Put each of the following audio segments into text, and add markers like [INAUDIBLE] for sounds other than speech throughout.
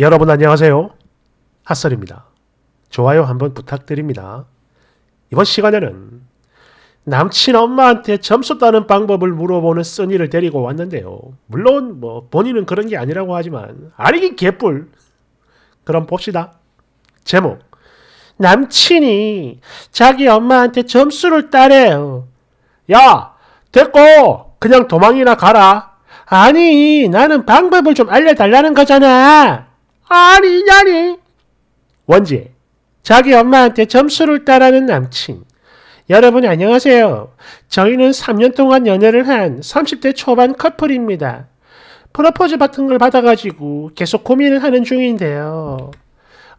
여러분 안녕하세요. 핫설입니다. 좋아요 한번 부탁드립니다. 이번 시간에는 남친 엄마한테 점수 따는 방법을 물어보는 써니를 데리고 왔는데요. 물론 뭐 본인은 그런 게 아니라고 하지만 아니긴 개뿔. 그럼 봅시다. 제목 남친이 자기 엄마한테 점수를 따래요. 야 됐고 그냥 도망이나 가라. 아니 나는 방법을 좀 알려달라는 거잖아. 아리냐니. 원지, 자기 엄마한테 점수를 따라는 남친. 여러분 안녕하세요. 저희는 3년 동안 연애를 한 30대 초반 커플입니다. 프로포즈 같은 걸 받아가지고 계속 고민을 하는 중인데요.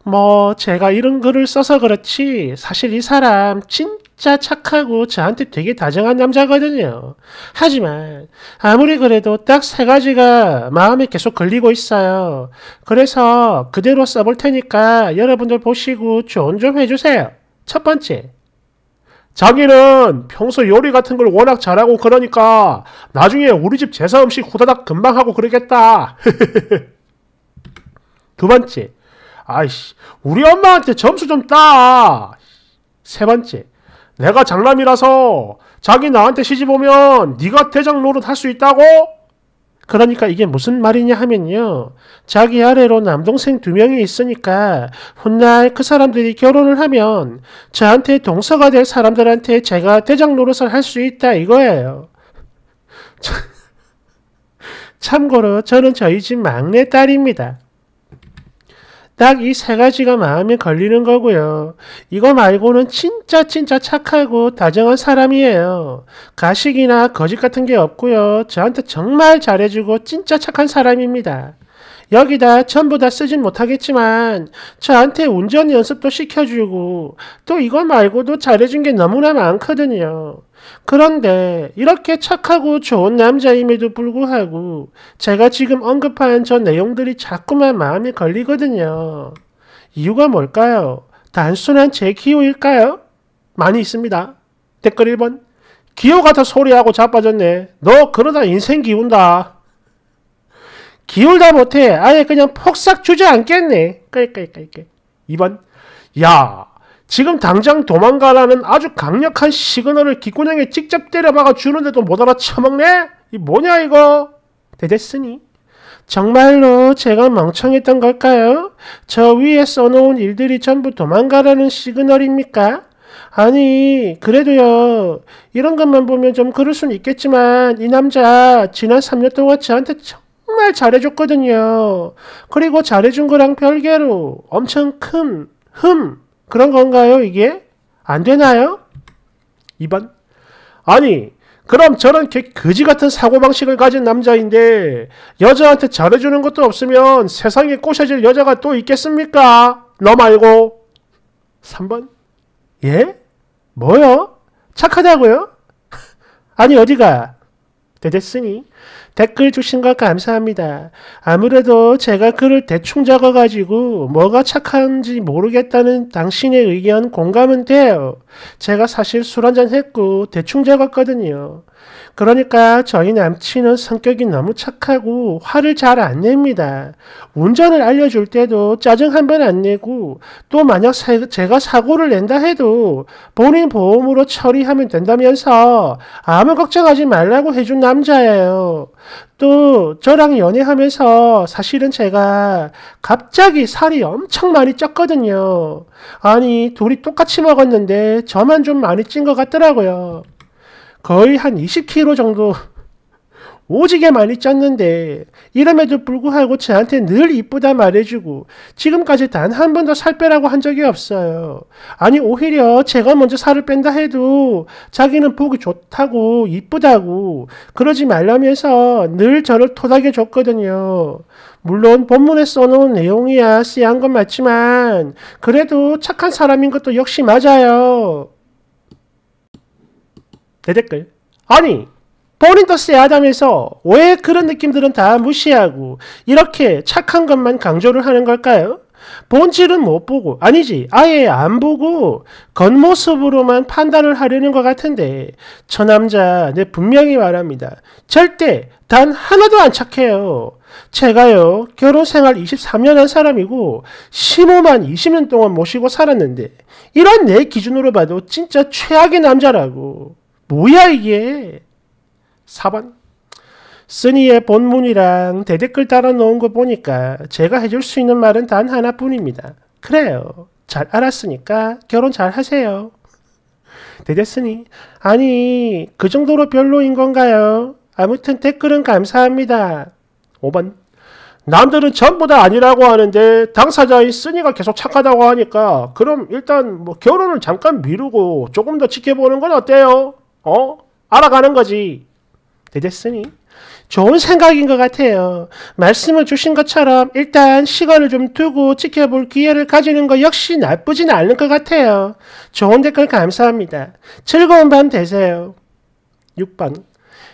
뭐 제가 이런 글을 써서 그렇지 사실 이 사람 진 진짜 착하고 저한테 되게 다정한 남자거든요. 하지만 아무리 그래도 딱 세 가지가 마음에 계속 걸리고 있어요. 그래서 그대로 써볼 테니까 여러분들 보시고 조언 좀 해주세요. 첫 번째, 자기는 평소 요리 같은 걸 워낙 잘하고 그러니까 나중에 우리 집 제사 음식 후다닥 금방 하고 그러겠다. [LAUGHS] 두 번째, 아이씨, 우리 엄마한테 점수 좀 따. 세 번째, 내가 장남이라서 자기 나한테 시집 오면 네가 대장 노릇 할 수 있다고? 그러니까 이게 무슨 말이냐 하면요. 자기 아래로 남동생 두 명이 있으니까 훗날 그 사람들이 결혼을 하면 저한테 동서가 될 사람들한테 제가 대장 노릇을 할 수 있다 이거예요. [LAUGHS] 참고로 저는 저희 집 막내 딸입니다. 딱이세 가지가 마음에 걸리는 거고요. 이거 말고는 진짜 진짜 착하고 다정한 사람이에요. 가식이나 거짓 같은 게 없고요. 저한테 정말 잘해주고 진짜 착한 사람입니다. 여기다 전부 다 쓰진 못하겠지만 저한테 운전 연습도 시켜주고 또 이거 말고도 잘해준 게 너무나 많거든요. 그런데 이렇게 착하고 좋은 남자임에도 불구하고 제가 지금 언급한 저 내용들이 자꾸만 마음에 걸리거든요. 이유가 뭘까요? 단순한 제 기호일까요? 많이 있습니다. 댓글 1번 기호가 더 소리하고 자빠졌네. 너 그러다 인생 기운다. 기울다 못해 아예 그냥 폭삭 주저앉겠네. 끌끌끌끌. 2번 야 지금 당장 도망가라는 아주 강력한 시그널을 기꾼형에 직접 때려박아 주는데도 못 알아쳐먹네? 이 뭐냐 이거? 대댔으니 정말로 제가 멍청했던 걸까요? 저 위에 써놓은 일들이 전부 도망가라는 시그널입니까? 아니 그래도요 이런 것만 보면 좀 그럴 순 있겠지만 이 남자 지난 3년 동안 저한테 정... 정말 잘해줬거든요. 그리고 잘해준 거랑 별개로 엄청 큰 흠, 그런 건가요, 이게? 안 되나요? 2번. 아니, 그럼 저런 개 거지 같은 사고방식을 가진 남자인데 여자한테 잘해주는 것도 없으면 세상에 꼬셔질 여자가 또 있겠습니까? 너 말고 3번 예? 뭐요? 착하다고요? [LAUGHS] 아니 어디가? 대댔으니 댓글 주신 것 감사합니다. 아무래도 제가 글을 대충 적어가지고 뭐가 착한지 모르겠다는 당신의 의견 공감은 돼요. 제가 사실 술 한잔 했고 대충 적었거든요. 그러니까 저희 남친은 성격이 너무 착하고 화를 잘 안 냅니다. 운전을 알려줄 때도 짜증 한 번 안 내고 또 만약 사, 제가 사고를 낸다 해도 본인 보험으로 처리하면 된다면서 아무 걱정하지 말라고 해준 남자예요. 또 저랑 연애하면서 사실은 제가 갑자기 살이 엄청 많이 쪘거든요. 아니 둘이 똑같이 먹었는데 저만 좀 많이 찐 것 같더라고요. 거의 한 20kg 정도 오지게 많이 짰는데 이름에도 불구하고 저한테 늘 이쁘다 말해주고 지금까지 단 한 번도 살 빼라고 한 적이 없어요. 아니 오히려 제가 먼저 살을 뺀다 해도 자기는 보기 좋다고 이쁘다고 그러지 말라면서 늘 저를 토닥여 줬거든요. 물론 본문에 써놓은 내용이야 씨한 건 맞지만 그래도 착한 사람인 것도 역시 맞아요. 내 댓글 아니 보린더스 야담에서 왜 그런 느낌들은 다 무시하고 이렇게 착한 것만 강조를 하는 걸까요? 본질은 못 보고 아니지 아예 안 보고 겉모습으로만 판단을 하려는 것 같은데 저 남자 내 네, 분명히 말합니다. 절대 단 하나도 안 착해요. 제가요 결혼 생활 23년 한 사람이고 15만 20년 동안 모시고 살았는데 이런 내 기준으로 봐도 진짜 최악의 남자라고 뭐야 이게 4번 쓰니의 본문이랑 대댓글 달아 놓은 거 보니까 제가 해줄 수 있는 말은 단 하나뿐입니다. 그래요. 잘 알았으니까 결혼 잘 하세요. 대댓으니 아니 그 정도로 별로인 건가요? 아무튼 댓글은 감사합니다. 5번 남들은 전부 다 아니라고 하는데 당사자인 쓰니가 계속 착하다고 하니까 그럼 일단 뭐 결혼을 잠깐 미루고 조금 더 지켜보는 건 어때요? 어? 알아가는 거지. 되겠으니 좋은 생각인 것 같아요. 말씀을 주신 것처럼 일단 시간을 좀 두고 지켜볼 기회를 가지는 것 역시 나쁘진 않을 것 같아요. 좋은 댓글 감사합니다. 즐거운 밤 되세요. 6번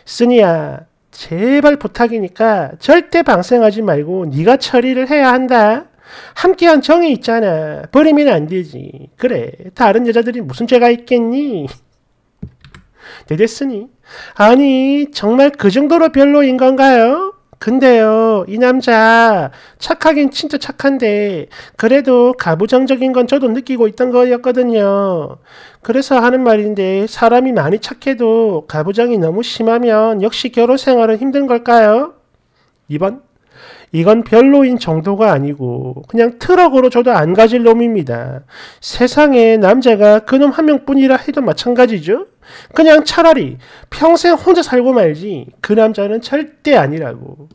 스니야 제발 부탁이니까 절대 방생하지 말고 네가 처리를 해야 한다. 함께한 정이 있잖아. 버리면 안 되지. 그래 다른 여자들이 무슨 죄가 있겠니? 되겠으니 [LAUGHS] 네, 아니, 정말 그 정도로 별로인 건가요? 근데요, 이 남자 착하긴 진짜 착한데 그래도 가부장적인 건 저도 느끼고 있던 거였거든요. 그래서 하는 말인데 사람이 많이 착해도 가부장이 너무 심하면 역시 결혼 생활은 힘든 걸까요? 2번 이건 별로인 정도가 아니고 그냥 트럭으로 저도 안 가질 놈입니다. 세상에 남자가 그놈 한 명뿐이라 해도 마찬가지죠. 그냥 차라리 평생 혼자 살고 말지 그 남자는 절대 아니라고.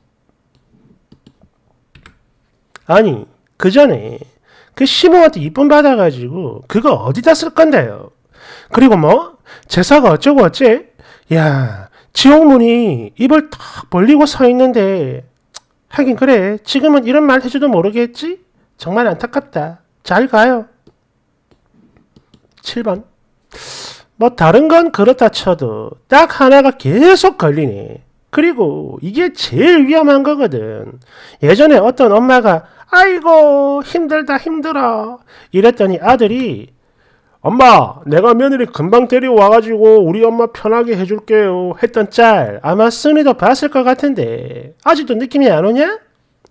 아니 그 전에 그 시모한테 이쁨 받아가지고 그거 어디다 쓸 건데요. 그리고 뭐 제사가 어쩌고 어째? 야 지옥문이 입을 탁 벌리고 서 있는데 하긴 그래. 지금은 이런 말 해줘도 모르겠지? 정말 안타깝다. 잘 가요. 7번. 뭐 다른 건 그렇다 쳐도 딱 하나가 계속 걸리니. 그리고 이게 제일 위험한 거거든. 예전에 어떤 엄마가 아이고 힘들다 힘들어 이랬더니 아들이 엄마 내가 며느리 금방 데고와가지고 우리 엄마 편하게 해줄게요 했던 짤 아마 쓴이도 봤을 것 같은데 아직도 느낌이 안 오냐?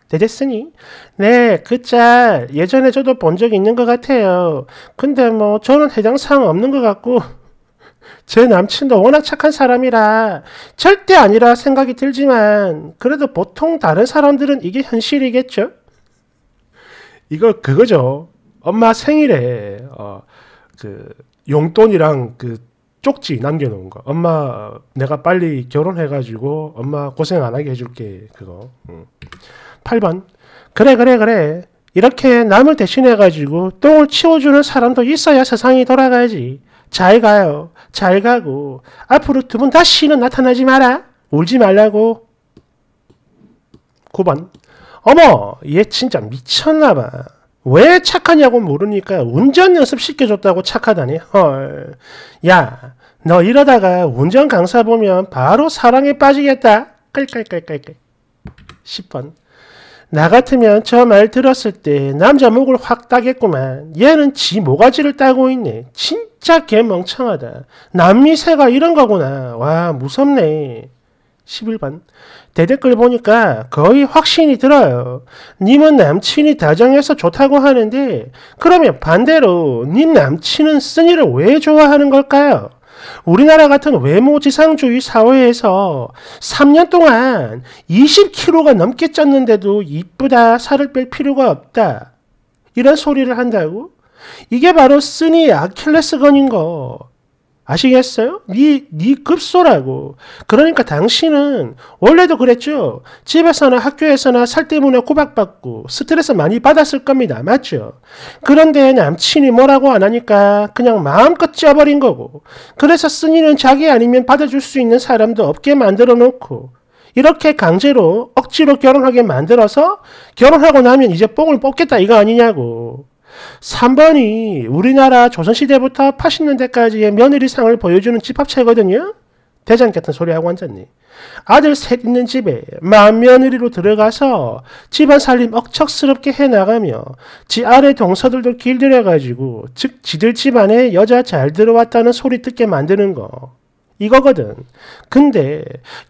되겠으니? 네, 그 짤 예전에 저도 본적이 있는 것 같아요. 근데 뭐 저는 해당 사항 없는 것 같고 [LAUGHS] 제 남친도 워낙 착한 사람이라 절대 아니라 생각이 들지만 그래도 보통 다른 사람들은 이게 현실이겠죠? 이거 그거죠. 엄마 생일에 어, 그 용돈이랑 그 쪽지 남겨놓은 거. 엄마 내가 빨리 결혼해가지고 엄마 고생 안 하게 해줄게 그거. 응. 음. 8번 그래 그래 그래 이렇게 남을 대신해가지고 똥을 치워주는 사람도 있어야 세상이 돌아가지. 야잘 가요. 잘 가고 앞으로 두 분 다시는 나타나지 마라. 울지 말라고. 9번 어머 얘 진짜 미쳤나봐. 왜 착하냐고 모르니까 운전 연습 시켜줬다고 착하다니 헐. 야, 너 이러다가 운전 강사 보면 바로 사랑에 빠지겠다. 깔깔깔깔깔. 10번. 나 같으면 저 말 들었을 때 남자 목을 확 따겠구만. 얘는 지 모가지를 따고 있네. 진짜 개 멍청하다. 남미새가 이런 거구나. 와 무섭네. 11번. 댓글 보니까 거의 확신이 들어요. 님은 남친이 다정해서 좋다고 하는데 그러면 반대로 님 남친은 쓴이를 왜 좋아하는 걸까요? 우리나라 같은 외모지상주의 사회에서 3년 동안 20kg가 넘게 쪘는데도 이쁘다 살을 뺄 필요가 없다. 이런 소리를 한다고? 이게 바로 쓰니 아킬레스건인 거. 아시겠어요? 네, 네 급소라고. 그러니까 당신은 원래도 그랬죠. 집에서나 학교에서나 살 때문에 고박받고 스트레스 많이 받았을 겁니다. 맞죠? 그런데 남친이 뭐라고 안 하니까 그냥 마음껏 쪄버린 거고. 그래서 쓴이는 자기 아니면 받아줄 수 있는 사람도 없게 만들어 놓고 이렇게 강제로 억지로 결혼하게 만들어서 결혼하고 나면 이제 뽕을 뽑겠다 이거 아니냐고. 3번이 우리나라 조선시대부터 80년대까지의 며느리상을 보여주는 집합체거든요. 대장 같은 소리하고 앉았니? 아들 셋 있는 집에 만며느리로 들어가서 집안 살림 억척스럽게 해나가며 지 아래 동서들도 길들여가지고 즉 지들 집안에 여자 잘 들어왔다는 소리 듣게 만드는 거. 이거거든. 근데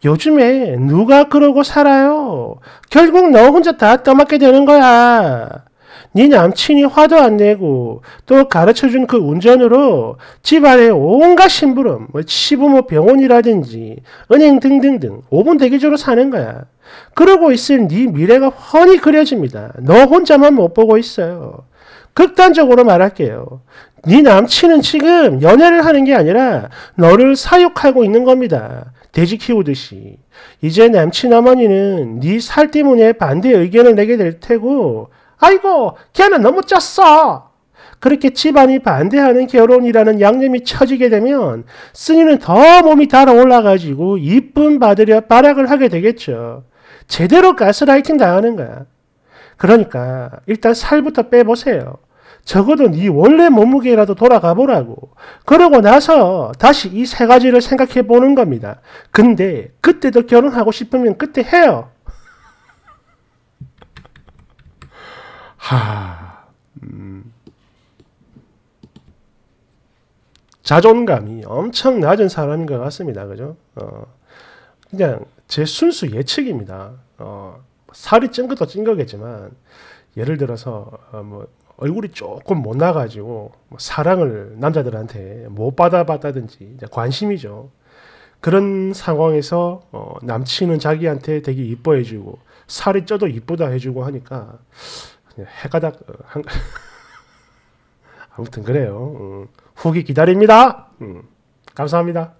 요즘에 누가 그러고 살아요? 결국 너 혼자 다 떠맡게 되는 거야. 네 남친이 화도 안 내고 또 가르쳐준 그 운전으로 집안에 온갖 심부름, 뭐 시부모 병원이라든지 은행 등등등 5분 대기조로 사는 거야. 그러고 있을 네 미래가 훤히 그려집니다. 너 혼자만 못 보고 있어요. 극단적으로 말할게요. 네 남친은 지금 연애를 하는 게 아니라 너를 사육하고 있는 겁니다. 돼지 키우듯이. 이제 남친 어머니는 네 살 때문에 반대 의견을 내게 될 테고 아이고 걔는 너무 쪘어. 그렇게 집안이 반대하는 결혼이라는 양념이 쳐지게 되면 스님은 더 몸이 달아 올라가지고 이쁨 받으려 발악을 하게 되겠죠. 제대로 가스라이팅 당하는 거야. 그러니까 일단 살부터 빼보세요. 적어도 네 원래 몸무게라도 돌아가 보라고. 그러고 나서 다시 이 세 가지를 생각해 보는 겁니다. 근데 그때도 결혼하고 싶으면 그때 해요. 하, 음, 자존감이 엄청 낮은 사람인 것 같습니다. 그죠? 어, 그냥 제 순수 예측입니다. 어, 살이 찐 것도 찐 거겠지만, 예를 들어서, 어, 뭐, 얼굴이 조금 못 나가지고, 뭐 사랑을 남자들한테 못 받아봤다든지, 관심이죠. 그런 상황에서 어, 남친은 자기한테 되게 이뻐해주고 살이 쪄도 이쁘다 해주고 하니까 그냥 해가닥 어, 한 [LAUGHS] 아무튼 그래요. 음, 후기 기다립니다. 음, 감사합니다.